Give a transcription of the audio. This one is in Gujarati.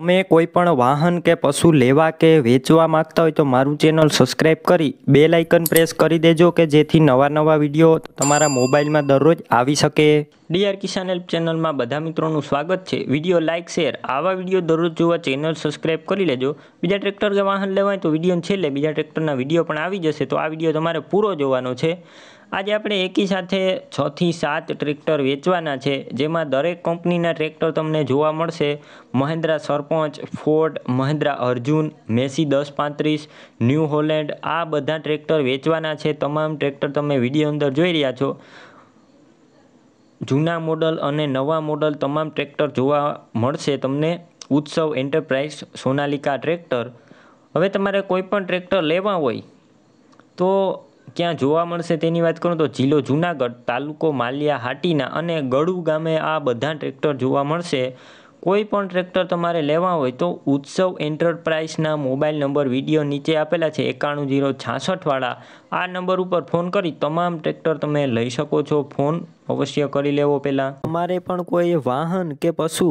તમે કોઈ પણ વાહન કે પશુ લેવા કે વેચવા માંગતા હોય તો મારું ચેનલ સબસ્ક્રાઈબ કરી બે લાઇકન પ્રેસ કરી દેજો કે જેથી નવા નવા વિડીયો તમારા મોબાઈલમાં દરરોજ આવી શકે ડીઆર કિસાન હેલ્પ ચેનલમાં બધા મિત્રોનું સ્વાગત છે વિડીયો લાઇક શેર આવા વિડીયો દરરોજ જોવા ચેનલ સબસ્ક્રાઈબ કરી લેજો બીજા ટ્રેક્ટર કે વાહન લેવાય તો વિડીયો છેલ્લે બીજા ટ્રેક્ટરના વિડીયો પણ આવી જશે તો આ વિડીયો તમારે પૂરો જોવાનો છે આજે આપણે એકી સાથે છથી સાત ટ્રેક્ટર વેચવાના છે જેમાં દરેક કંપનીના ટ્રેક્ટર તમને જોવા મળશે મહિન્દ્રા સરપંચ ફોર્ડ મહિન્દ્રા અર્જુન મેસી દસ પાંત્રીસ ન્યૂ હોલેન્ડ આ બધા ટ્રેક્ટર વેચવાના છે તમામ ટ્રેક્ટર તમે વિડીયો અંદર જોઈ રહ્યા છો જૂના મોડલ અને નવા મોડલ તમામ ટ્રેક્ટર જોવા મળશે તમને ઉત્સવ એન્ટરપ્રાઇઝ સોનાલિકા ટ્રેક્ટર હવે તમારે કોઈ પણ ટ્રેક્ટર લેવા હોય તો ક્યાં જોવા મળશે તેની વાત કરું તો જિલ્લો જુનાગઢ તાલુકો માલિયા હાટીના અને ગળુ ગામે આ બધા ટ્રેક્ટર જોવા મળશે કોઈ પણ ટ્રેક્ટર તમારે લેવા હોય તો ઉત્સવ એન્ટરપ્રાઇઝના મોબાઈલ નંબર વિડીયો નીચે આપેલા છે એકાણું જીરો છાસઠવાળા આ નંબર ઉપર ફોન કરી તમામ ટ્રેક્ટર તમે લઈ શકો છો ફોન અવશ્ય કરી લેવો પહેલાં તમારે પણ કોઈ વાહન કે પશુ